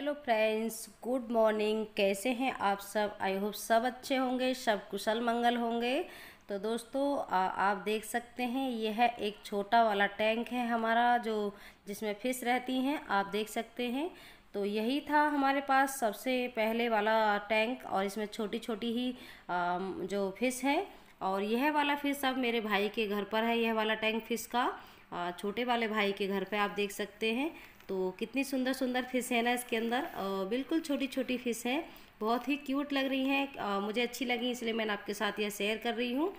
hello friends good morning कैसे हैं आप सब आई होप सब अच्छे होंगे सब कुशल मंगल होंगे तो दोस्तों आ, आप देख सकते हैं यह है एक छोटा वाला टैंक है हमारा जो जिसमें फिश रहती हैं आप देख सकते हैं तो यही था हमारे पास सबसे पहले वाला टैंक और इसमें छोटी छोटी ही आ, जो फिश है और यह वाला फिश अब मेरे भाई के घर पर है यह वाला टैंक फिश का छोटे वाले भाई के घर पे आप देख सकते हैं तो कितनी सुंदर सुंदर फिश है ना इसके अंदर और बिल्कुल छोटी छोटी फिश है बहुत ही क्यूट लग रही हैं मुझे अच्छी लगी इसलिए मैंने आपके साथ यह शेयर कर रही हूँ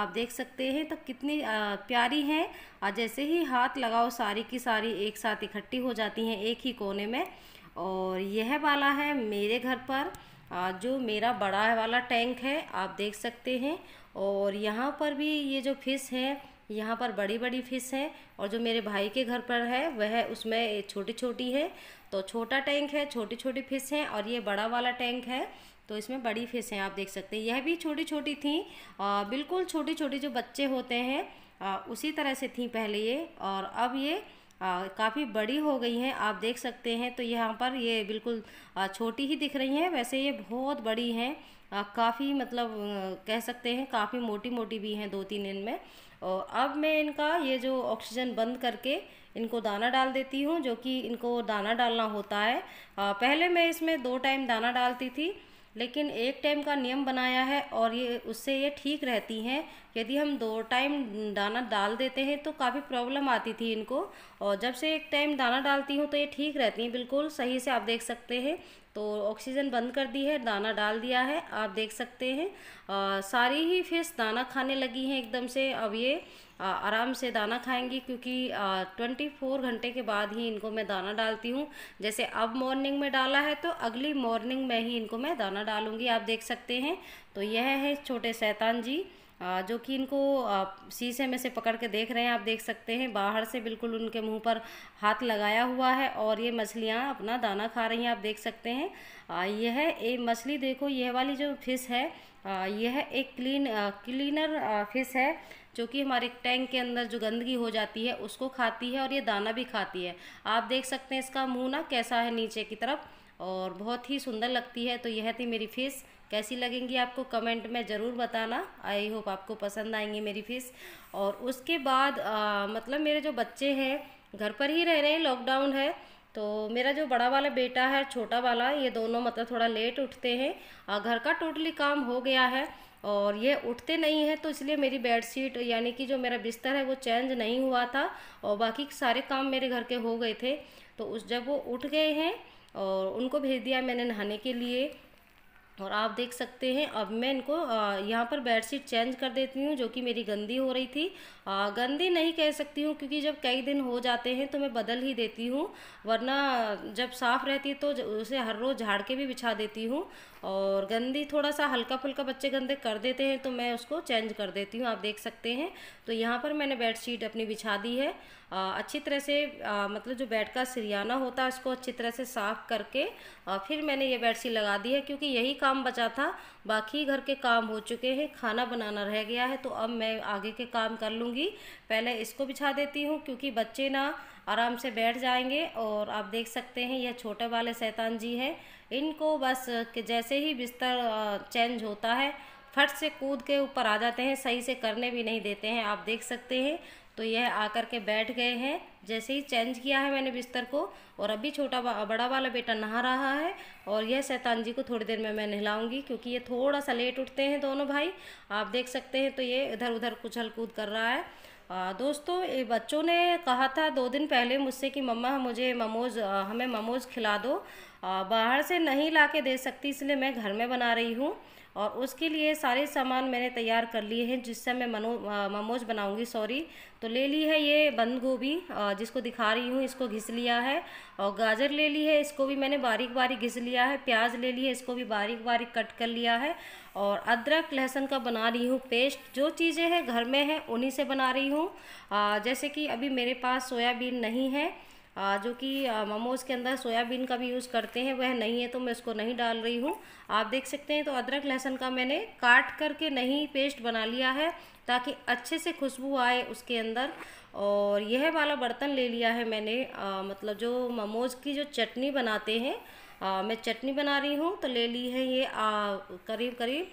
आप देख सकते हैं तो कितनी आ, प्यारी है और जैसे ही हाथ लगाओ सारी की सारी एक साथ इकट्ठी हो जाती हैं एक ही कोने में और यह वाला है मेरे घर पर जो मेरा बड़ा वाला टैंक है आप देख सकते हैं और यहाँ पर भी ये जो फिश है यहाँ पर बड़ी बड़ी फ़िश है और जो मेरे भाई के घर पर है वह उसमें छोटी छोटी है तो छोटा टैंक है छोटी छोटी फ़िश हैं और ये बड़ा वाला टैंक है तो इसमें बड़ी फ़िश हैं आप देख सकते हैं यह भी छोटी छोटी थी आ, बिल्कुल छोटी छोटी जो बच्चे होते हैं आ, उसी तरह से थी पहले ये और अब ये काफ़ी बड़ी हो गई हैं आप देख सकते हैं तो यहाँ पर ये बिल्कुल छोटी ही दिख रही हैं वैसे ये बहुत बड़ी हैं काफ़ी मतलब कह सकते हैं काफ़ी मोटी मोटी भी हैं दो तीन दिन में और अब मैं इनका ये जो ऑक्सीजन बंद करके इनको दाना डाल देती हूँ जो कि इनको दाना डालना होता है पहले मैं इसमें दो टाइम दाना डालती थी लेकिन एक टाइम का नियम बनाया है और ये उससे ये ठीक रहती हैं यदि हम दो टाइम दाना डाल देते हैं तो काफ़ी प्रॉब्लम आती थी इनको और जब से एक टाइम दाना डालती हूँ तो ये ठीक रहती हैं बिल्कुल सही से आप देख सकते हैं तो ऑक्सीजन बंद कर दी है दाना डाल दिया है आप देख सकते हैं आ, सारी ही फिश दाना खाने लगी हैं एकदम से अब ये आ, आराम से दाना खाएंगी क्योंकि ट्वेंटी फोर घंटे के बाद ही इनको मैं दाना डालती हूँ जैसे अब मॉर्निंग में डाला है तो अगली मॉर्निंग में ही इनको मैं दाना डालूँगी आप देख सकते हैं तो यह है छोटे सैतान जी जो कि इनको शीशे में से पकड़ के देख रहे हैं आप देख सकते हैं बाहर से बिल्कुल उनके मुंह पर हाथ लगाया हुआ है और ये मछलियाँ अपना दाना खा रही हैं आप देख सकते हैं यह ये मछली देखो यह वाली जो फिश है यह एक क्लीन क्लीनर फिश है जो कि हमारे टैंक के अंदर जो गंदगी हो जाती है उसको खाती है और ये दाना भी खाती है आप देख सकते हैं इसका मुँह ना कैसा है नीचे की तरफ और बहुत ही सुंदर लगती है तो यह थी मेरी फिश कैसी लगेंगी आपको कमेंट में ज़रूर बताना आई होप आपको पसंद आएंगी मेरी फीस और उसके बाद आ, मतलब मेरे जो बच्चे हैं घर पर ही रह रहे हैं लॉकडाउन है तो मेरा जो बड़ा वाला बेटा है छोटा वाला ये दोनों मतलब थोड़ा लेट उठते हैं घर का टोटली काम हो गया है और ये उठते नहीं हैं तो इसलिए मेरी बेडशीट यानी कि जो मेरा बिस्तर है वो चेंज नहीं हुआ था और बाकी सारे काम मेरे घर के हो गए थे तो उस जब वो उठ गए हैं और उनको भेज दिया मैंने नहाने के लिए और आप देख सकते हैं अब मैं इनको यहाँ पर बेडशीट चेंज कर देती हूँ जो कि मेरी गंदी हो रही थी आ, गंदी नहीं कह सकती हूँ क्योंकि जब कई दिन हो जाते हैं तो मैं बदल ही देती हूँ वरना जब साफ़ रहती है तो उसे हर रोज़ झाड़ के भी बिछा देती हूँ और गंदी थोड़ा सा हल्का फुल्का बच्चे गंदे कर देते हैं तो मैं उसको चेंज कर देती हूँ आप देख सकते हैं तो यहाँ पर मैंने बेडशीट अपनी बिछा दी है अच्छी तरह से मतलब जो बेड का सरियाना होता है उसको अच्छी तरह से साफ करके फिर मैंने ये बेडशीट लगा दी है क्योंकि यही काम बचा था बाकी घर के काम हो चुके हैं खाना बनाना रह गया है तो अब मैं आगे के काम कर लूँगी पहले इसको बिछा देती हूँ क्योंकि बच्चे ना आराम से बैठ जाएंगे और आप देख सकते हैं यह छोटे वाले सैतान जी हैं इनको बस जैसे ही बिस्तर चेंज होता है फट से कूद के ऊपर आ जाते हैं सही से करने भी नहीं देते हैं आप देख सकते हैं तो यह आकर के बैठ गए हैं जैसे ही चेंज किया है मैंने बिस्तर को और अभी छोटा बड़ा वाला बेटा नहा रहा है और यह शैतान जी को थोड़ी देर में मैं नहलाऊंगी क्योंकि ये थोड़ा सा लेट उठते हैं दोनों भाई आप देख सकते हैं तो ये इधर उधर कुचल कूद कर रहा है आ, दोस्तों ये बच्चों ने कहा था दो दिन पहले मुझसे कि मम्मा मुझे ममोज हमें ममोज खिला दो आ, बाहर से नहीं ला के दे सकती इसलिए मैं घर में बना रही हूँ और उसके लिए सारे सामान मैंने तैयार कर लिए हैं जिससे मैं मनो मोमोज बनाऊंगी सॉरी तो ले ली है ये बंद गोभी जिसको दिखा रही हूँ इसको घिस लिया है और गाजर ले ली है इसको भी मैंने बारीक बारीक घिस लिया है प्याज ले ली है इसको भी बारीक बारीक कट कर लिया है और अदरक लहसुन का बना रही हूँ पेस्ट जो चीज़ें हैं घर में हैं उन्हीं से बना रही हूँ जैसे कि अभी मेरे पास सोयाबीन नहीं है जो कि मोमोज़ के अंदर सोयाबीन का भी यूज़ करते हैं वह नहीं है तो मैं इसको नहीं डाल रही हूँ आप देख सकते हैं तो अदरक लहसुन का मैंने काट करके नहीं पेस्ट बना लिया है ताकि अच्छे से खुशबू आए उसके अंदर और यह वाला बर्तन ले लिया है मैंने आ, मतलब जो मोमोज़ की जो चटनी बनाते हैं आ, मैं चटनी बना रही हूँ तो ले ली है ये आ, करीब करीब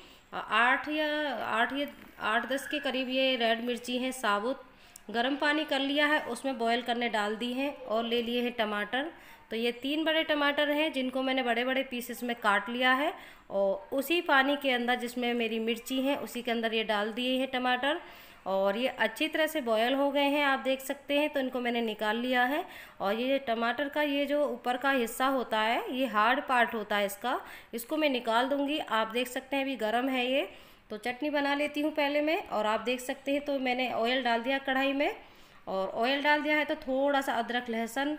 आठ या आठ या आठ दस के करीब ये रेड मिर्ची हैं साबुत गर्म पानी कर लिया है उसमें बॉयल करने डाल दी हैं और ले लिए हैं टमाटर तो ये तीन बड़े टमाटर हैं जिनको मैंने बड़े बड़े पीसेस में काट लिया है और उसी पानी के अंदर जिसमें मेरी मिर्ची है उसी के अंदर ये डाल दिए हैं टमाटर और ये अच्छी तरह से बॉयल हो गए हैं आप देख सकते हैं तो इनको मैंने निकाल लिया है और ये टमाटर का ये जो ऊपर का हिस्सा होता है ये हार्ड पार्ट होता है इसका इसको मैं निकाल दूँगी आप देख सकते हैं अभी गर्म है ये तो चटनी बना लेती हूँ पहले मैं और आप देख सकते हैं तो मैंने ऑयल डाल दिया कढ़ाई में और ऑयल डाल दिया है तो थोड़ा सा अदरक लहसुन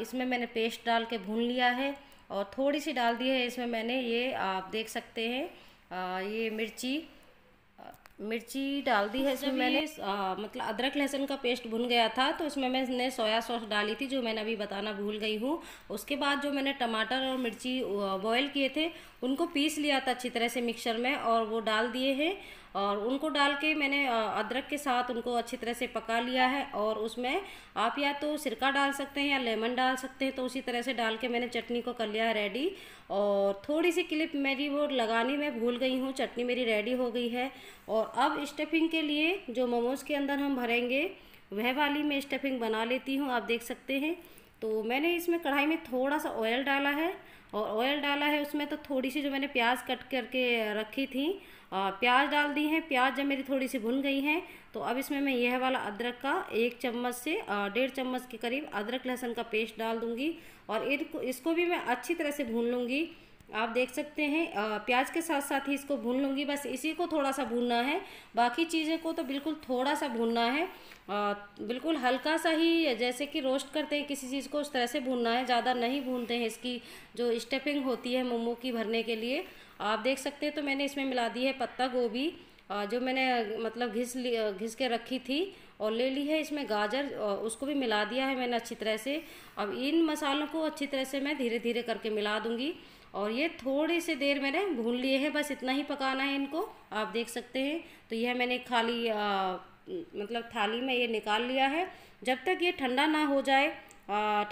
इसमें मैंने पेस्ट डाल के भून लिया है और थोड़ी सी डाल दी है इसमें मैंने ये आप देख सकते हैं आ, ये मिर्ची मिर्ची डाल दी है इसमें मैंने आ, मतलब अदरक लहसुन का पेस्ट भुन गया था तो इसमें मैंने सोया सॉस डाली थी जो मैंने अभी बताना भूल गई हूँ उसके बाद जो मैंने टमाटर और मिर्ची बॉयल किए थे उनको पीस लिया था अच्छी तरह से मिक्सर में और वो डाल दिए हैं और उनको डाल के मैंने अदरक के साथ उनको अच्छी तरह से पका लिया है और उसमें आप या तो सिरका डाल सकते हैं या लेमन डाल सकते हैं तो उसी तरह से डाल के मैंने चटनी को कर लिया है रेडी और थोड़ी सी क्लिप मेरी वो लगानी मैं भूल गई हूँ चटनी मेरी रेडी हो गई है और अब स्टफिंग के लिए जो मोमोज़ के अंदर हम भरेंगे वह वाली मैं स्टफिंग बना लेती हूँ आप देख सकते हैं तो मैंने इसमें कढ़ाई में थोड़ा सा ऑयल डाला है और ऑयल डाला है उसमें तो थोड़ी सी जो मैंने प्याज कट करके रखी थी प्याज डाल दी है प्याज जब मेरी थोड़ी सी भुन गई हैं तो अब इसमें मैं यह वाला अदरक का एक चम्मच से डेढ़ चम्मच के करीब अदरक लहसुन का पेस्ट डाल दूँगी और इसको भी मैं अच्छी तरह से भून लूँगी आप देख सकते हैं प्याज के साथ साथ ही इसको भून लूँगी बस इसी को थोड़ा सा भूनना है बाकी चीज़ें को तो बिल्कुल थोड़ा सा भूनना है बिल्कुल हल्का सा ही जैसे कि रोस्ट करते हैं किसी चीज़ को उस तरह से भूनना है ज़्यादा नहीं भूनते हैं इसकी जो स्टफिंग होती है मोमो की भरने के लिए आप देख सकते हैं तो मैंने इसमें मिला दी है पत्ता गोभी जो मैंने मतलब घिस घिस के रखी थी और ले ली है इसमें गाजर उसको भी मिला दिया है मैंने अच्छी तरह से अब इन मसालों को अच्छी तरह से मैं धीरे धीरे करके मिला दूँगी और ये थोड़ी सी देर मैंने भून लिए हैं बस इतना ही पकाना है इनको आप देख सकते हैं तो यह मैंने खाली आ, मतलब थाली में ये निकाल लिया है जब तक ये ठंडा ना हो जाए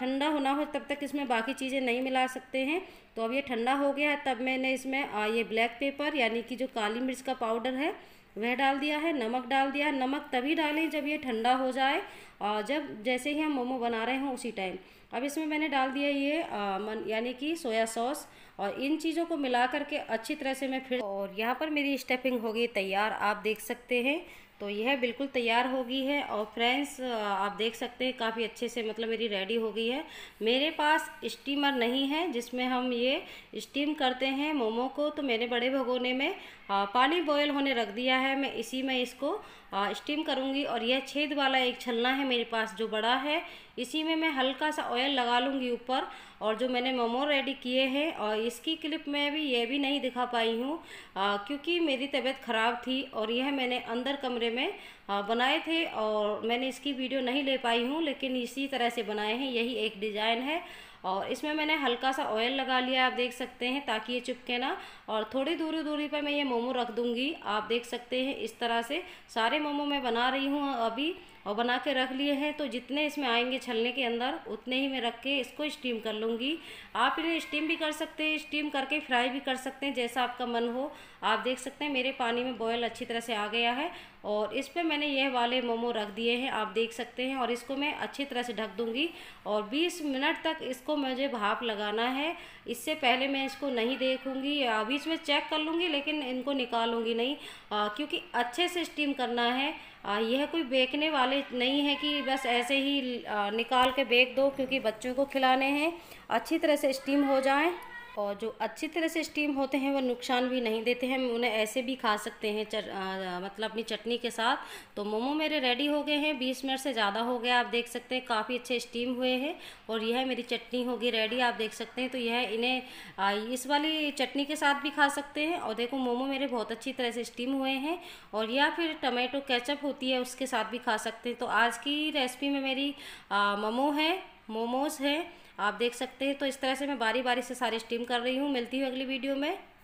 ठंडा होना हो तब तक इसमें बाकी चीज़ें नहीं मिला सकते हैं तो अब ये ठंडा हो गया है तब मैंने इसमें आ, ये ब्लैक पेपर यानी कि जो काली मिर्च का पाउडर है वह डाल दिया है नमक डाल दिया है नमक तभी डालें जब ये ठंडा हो जाए और जब जैसे ही हम मोमो बना रहे हों उसी टाइम अब इसमें मैंने डाल दिया ये यानी कि सोया सॉस और इन चीज़ों को मिला करके अच्छी तरह से मैं फिर और यहाँ पर मेरी स्टेपिंग गई तैयार आप देख सकते हैं तो यह बिल्कुल तैयार हो गई है और फ्रेंड्स आप देख सकते हैं काफ़ी अच्छे से मतलब मेरी रेडी हो गई है मेरे पास स्टीमर नहीं है जिसमें हम ये स्टीम करते हैं मोमो को तो मैंने बड़े भगोने में पानी बॉयल होने रख दिया है मैं इसी में इसको स्टीम करूँगी और यह छेद वाला एक छलना है मेरे पास जो बड़ा है इसी में मैं हल्का सा ऑयल लगा लूँगी ऊपर और जो मैंने मोमो रेडी किए हैं और इसकी क्लिप मैं भी ये भी नहीं दिखा पाई हूँ क्योंकि मेरी तबीयत ख़राब थी और यह मैंने अंदर कमरे में आ, बनाए थे और मैंने इसकी वीडियो नहीं ले पाई हूँ लेकिन इसी तरह से बनाए हैं यही एक डिज़ाइन है और इसमें मैंने हल्का सा ऑयल लगा लिया आप देख सकते हैं ताकि ये चिपके ना और थोड़ी दूरी दूरी पर मैं ये मोमो रख दूँगी आप देख सकते हैं इस तरह से सारे मोमो मैं बना रही हूँ अभी और बना के रख लिए हैं तो जितने इसमें आएंगे छलने के अंदर उतने ही मैं रख के इसको स्टीम कर लूँगी आप इन्हें स्टीम भी कर सकते हैं स्टीम करके फ्राई भी कर सकते हैं जैसा आपका मन हो आप देख सकते हैं मेरे पानी में बॉयल अच्छी तरह से आ गया है और इस पर मैंने यह वाले मोमो रख दिए हैं आप देख सकते हैं और इसको मैं अच्छी तरह से ढक दूँगी और बीस मिनट तक इसको मुझे भाप लगाना है इससे पहले मैं इसको नहीं देखूँगी अभी इसमें चेक कर लूँगी लेकिन इनको निकालूँगी नहीं क्योंकि अच्छे से स्टीम करना है यह कोई बेकने वाले नहीं है कि बस ऐसे ही निकाल के बेच दो क्योंकि बच्चों को खिलाने हैं अच्छी तरह से स्टीम हो जाए और जो अच्छी तरह से स्टीम होते हैं वो नुकसान भी नहीं देते हैं उन्हें ऐसे भी खा सकते हैं चर, आ, मतलब अपनी चटनी के साथ तो मोमो मेरे रेडी हो गए हैं बीस मिनट से ज़्यादा हो गया आप देख सकते हैं काफ़ी अच्छे स्टीम हुए हैं और यह मेरी चटनी होगी रेडी आप देख सकते हैं तो यह इन्हें आ, इस वाली चटनी के साथ भी खा सकते हैं और देखो मोमो मेरे बहुत अच्छी तरह से स्टीम हुए हैं और या फिर टमेटो कैचअप होती है उसके साथ भी खा सकते हैं तो आज की रेसिपी में मेरी मोमो है मोमोज़ है आप देख सकते हैं तो इस तरह से मैं बारी बारी से सारी स्टीम कर रही हूँ मिलती हूँ अगली वीडियो में